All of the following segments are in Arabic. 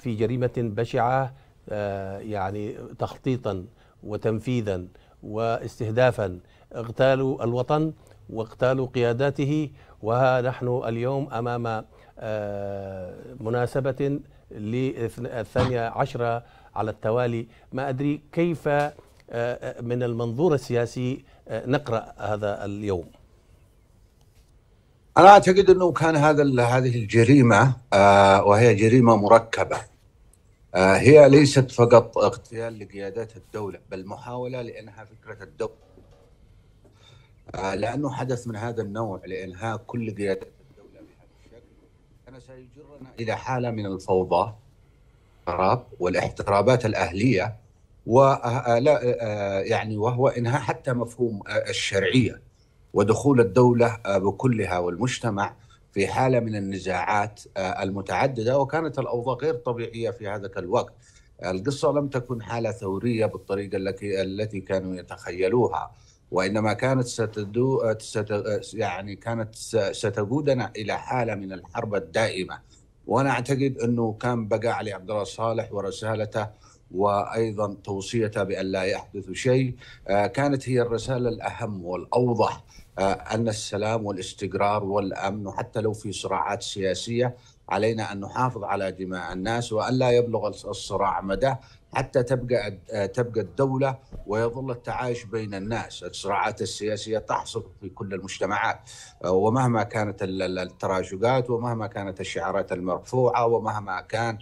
في جريمة بشعة آه، يعني تخطيطا وتنفيذا واستهدافا اغتالوا الوطن واغتالوا قياداته وها نحن اليوم أمام آه، مناسبة للثانية عشرة على التوالي ما أدري كيف آه، من المنظور السياسي نقرأ هذا اليوم أنا أعتقد أنه كان هذا هذه الجريمة وهي جريمة مركبة آه، هي ليست فقط اغتيال لقيادات الدولة بل محاولة لإنهاء فكرة الدولة آه، لأنه حدث من هذا النوع لإنهاء كل قيادات الدولة بهذا الشكل كان سيجرنا إلى حالة من الفوضى والاحترابات الأهلية و آه، يعني وهو إنهاء حتى مفهوم الشرعية ودخول الدولة بكلها والمجتمع في حاله من النزاعات آه، المتعدده وكانت الاوضاع غير طبيعيه في هذاك الوقت. القصه لم تكن حاله ثوريه بالطريقه التي التي كانوا يتخيلوها وانما كانت ستدو ست يعني كانت ستقودنا الى حاله من الحرب الدائمه. وانا اعتقد انه كان بقى علي عبد الله صالح ورسالته وايضا توصيته بان لا يحدث شيء آه، كانت هي الرساله الاهم والاوضح آه، ان السلام والاستقرار والامن وحتى لو في صراعات سياسيه علينا ان نحافظ على دماء الناس وان لا يبلغ الصراع مدى حتى تبقى آه، تبقى الدوله ويظل التعايش بين الناس، الصراعات السياسيه تحصل في كل المجتمعات آه، ومهما كانت التراجعات ومهما كانت الشعارات المرفوعه ومهما كان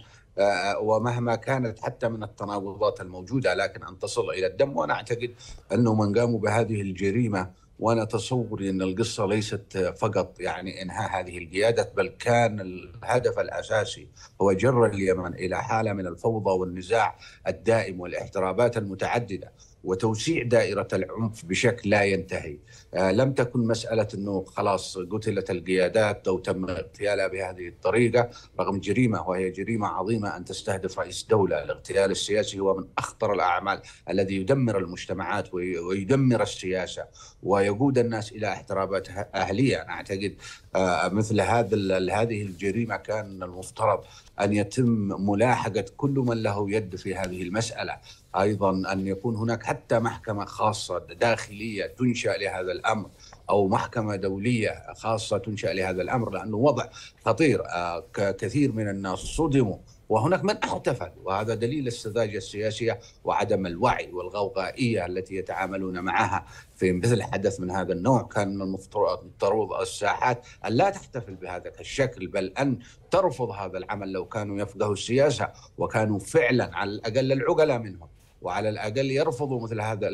ومهما كانت حتى من التناقضات الموجوده لكن ان تصل الى الدم وانا اعتقد انه من قاموا بهذه الجريمه وانا تصوري ان القصه ليست فقط يعني انهاء هذه القيادات بل كان الهدف الاساسي هو جر اليمن الى حاله من الفوضى والنزاع الدائم والاحترابات المتعدده وتوسيع دائرة العنف بشكل لا ينتهي آه، لم تكن مسألة أنه خلاص قتلت القيادات أو تم اغتيالها بهذه الطريقة رغم جريمة وهي جريمة عظيمة أن تستهدف رئيس دولة الاغتيال السياسي هو من أخطر الأعمال الذي يدمر المجتمعات ويدمر السياسة ويقود الناس إلى احترابات أه-، أهلية أنا أعتقد آه، مثل هذا هذه الجريمة كان المفترض أن يتم ملاحقة كل من له يد في هذه المسألة ايضا ان يكون هناك حتى محكمه خاصه داخليه تنشا لهذا الامر او محكمه دوليه خاصه تنشا لهذا الامر لانه وضع خطير آه، كثير من الناس صدموا وهناك من احتفل وهذا دليل السذاجه السياسيه وعدم الوعي والغوغائيه التي يتعاملون معها في مثل حدث من هذا النوع كان من المفترض الساحات ان لا تحتفل بهذا الشكل بل ان ترفض هذا العمل لو كانوا يفقهوا السياسه وكانوا فعلا على الاقل العقلاء منهم وعلى الاقل يرفضوا مثل هذا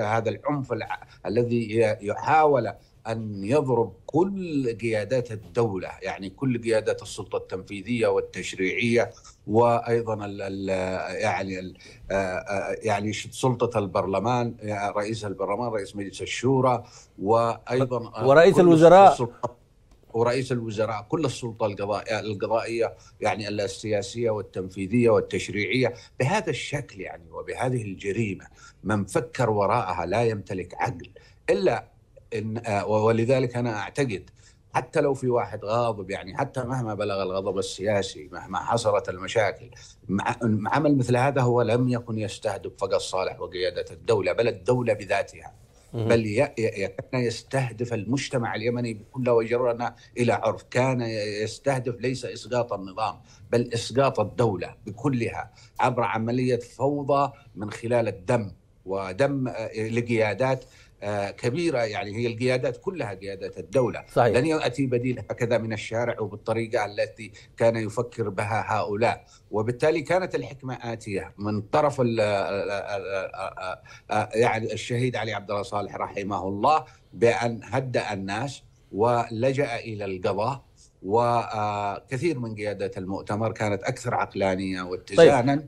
هذا العنف الذي يحاول ان يضرب كل قيادات الدوله يعني كل قيادات السلطه التنفيذيه والتشريعيه وايضا ال ال يعني ال يعني سلطه البرلمان رئيس البرلمان رئيس مجلس الشورى وايضا ورئيس الوزراء ورئيس الوزراء كل السلطه القضائيه يعني السياسيه والتنفيذيه والتشريعيه بهذا الشكل يعني وبهذه الجريمه من فكر وراءها لا يمتلك عقل الا إن آه، ولذلك انا اعتقد حتى لو في واحد غاضب يعني حتى مهما بلغ الغضب السياسي مهما حصلت المشاكل مع عمل مثل هذا هو لم يكن يستهدف فقط صالح وقياده الدوله بل الدوله بذاتها بل كان يستهدف المجتمع اليمني بكل وجرنا الى عرف، كان يستهدف ليس اسقاط النظام بل اسقاط الدوله بكلها عبر عمليه فوضى من خلال الدم ودم آه، لقيادات آه، كبيره يعني هي القيادات كلها قيادات الدوله صحيح. لن ياتي بديل هكذا من الشارع وبالطريقه التي كان يفكر بها هؤلاء وبالتالي كانت الحكمه اتيه من طرف الـ آه، يعني الشهيد علي عبد الله صالح رحمه الله بان هدأ الناس ولجأ الى القضاء وكثير من قيادات المؤتمر كانت اكثر عقلانيه واتزانا طيب.